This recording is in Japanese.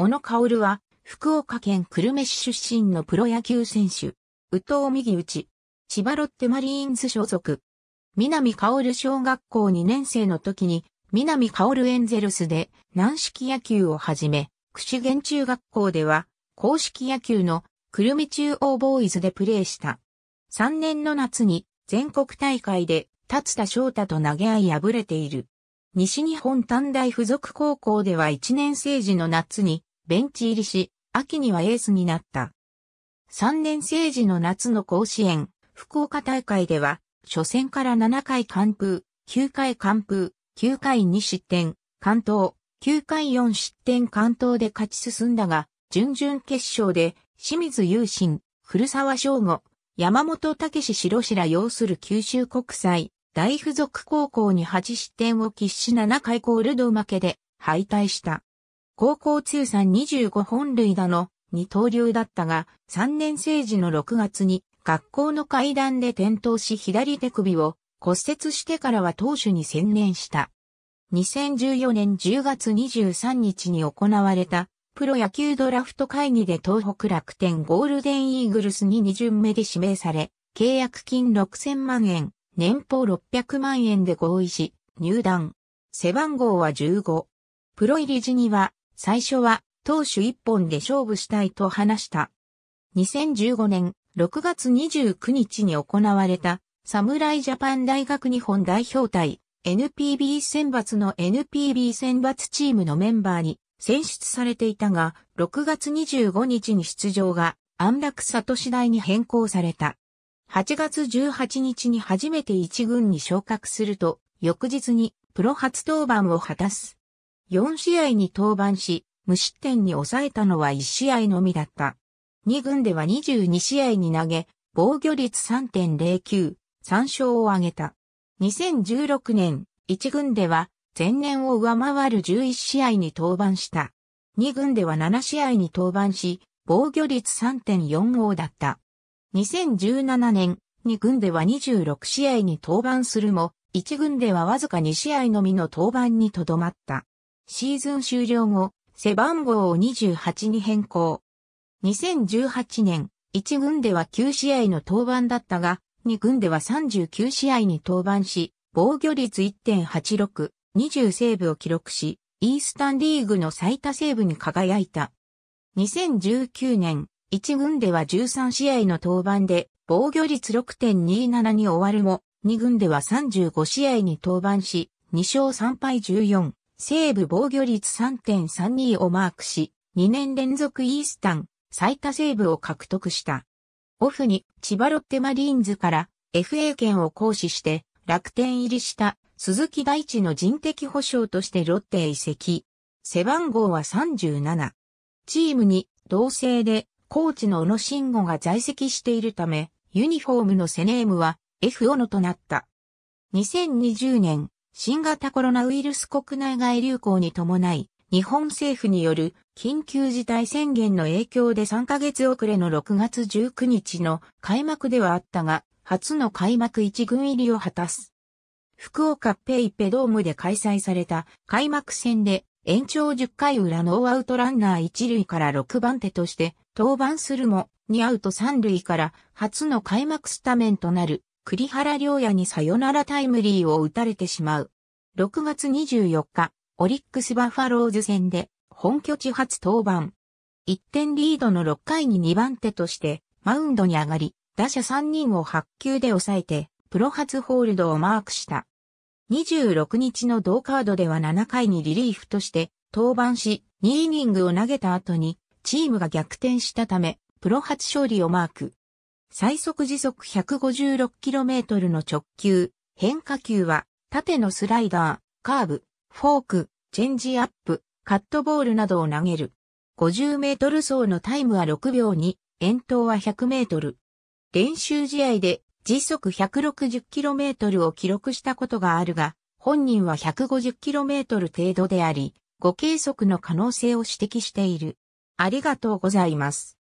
小野薫は、福岡県久留米市出身のプロ野球選手。宇藤右ち。千葉ロッテマリーンズ所属。南薫小学校2年生の時に、南薫エンゼルスで軟式野球をはじめ、串源中学校では、公式野球の久留米中央ボーイズでプレーした。3年の夏に全国大会で立田翔太と投げ合い敗れている。西日本短大附属高校では1年生時の夏にベンチ入りし、秋にはエースになった。3年生時の夏の甲子園、福岡大会では、初戦から7回完封、9回完封、9回2失点、関東、9回4失点関東で勝ち進んだが、準々決勝で、清水雄心、古沢翔吾、山本武史白白要する九州国際、大附属高校に8失点を喫し7回コールド負けで敗退した。高校通算25本塁打の二刀流だったが、3年生時の6月に学校の階段で転倒し左手首を骨折してからは投手に専念した。2014年10月23日に行われたプロ野球ドラフト会議で東北楽天ゴールデンイーグルスに2巡目で指名され、契約金6000万円、年俸600万円で合意し、入団。背番号は15。プロ入り時には最初は投手一本で勝負したいと話した。2015年6月29日に行われた侍ジャパン大学日本代表対 NPB 選抜の NPB 選抜チームのメンバーに選出されていたが、6月25日に出場が安楽里次第に変更された。8月18日に初めて一軍に昇格すると、翌日にプロ初登板を果たす。4試合に登板し、無失点に抑えたのは1試合のみだった。2軍では22試合に投げ、防御率3.09、3勝を挙げた。2016年、1軍では、前年を上回る11試合に登板した。2軍では7試合に登板し、防御率3.45だった。2017年、2軍では26試合に登板するも、1軍ではわずか2試合のみの登板にとどまった。シーズン終了後、背番号を28に変更。2018年、1軍では9試合の登板だったが、2軍では39試合に登板し、防御率1.86、20セーブを記録し、イースタンリーグの最多セーブに輝いた。2019年、1軍では13試合の登板で、防御率6.27に終わるも、2軍では35試合に登板し、2勝3敗14、西部防御率3.32をマークし、2年連続イースタン、最多セーブを獲得した。オフに千葉ロッテマリーンズから FA 権を行使して楽天入りした鈴木大地の人的保障としてロッテへ移籍。背番号は37。チームに同性でコーチの小野慎吾が在籍しているため、ユニフォームのセネームは F 小野となった。2020年新型コロナウイルス国内外流行に伴い、日本政府による緊急事態宣言の影響で3ヶ月遅れの6月19日の開幕ではあったが、初の開幕一軍入りを果たす。福岡ペイペドームで開催された開幕戦で延長10回裏ノーアウトランナー1塁から6番手として登板するも2アウト3塁から初の開幕スタメンとなる栗原良也にサヨナラタイムリーを打たれてしまう。6月24日、オリックスバファローズ戦で本拠地初登板。1点リードの6回に2番手としてマウンドに上がり、打者3人を8球で抑えて、プロ初ホールドをマークした。26日の同カードでは7回にリリーフとして登板し、2イニングを投げた後にチームが逆転したため、プロ初勝利をマーク。最速時速 156km の直球、変化球は、縦のスライダー、カーブ、フォーク、チェンジアップ、カットボールなどを投げる。50メートル走のタイムは6秒に、遠投は100メートル。練習試合で時速 160km を記録したことがあるが、本人は 150km 程度であり、ご計測の可能性を指摘している。ありがとうございます。